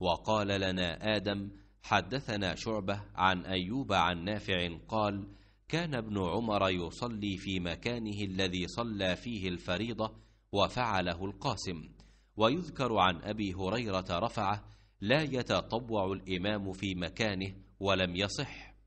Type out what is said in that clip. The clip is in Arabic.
وقال لنا آدم حدثنا شعبة عن أيوب عن نافع قال كان ابن عمر يصلي في مكانه الذي صلى فيه الفريضة وفعله القاسم ويذكر عن أبي هريرة رفعه لا يتطوع الإمام في مكانه ولم يصح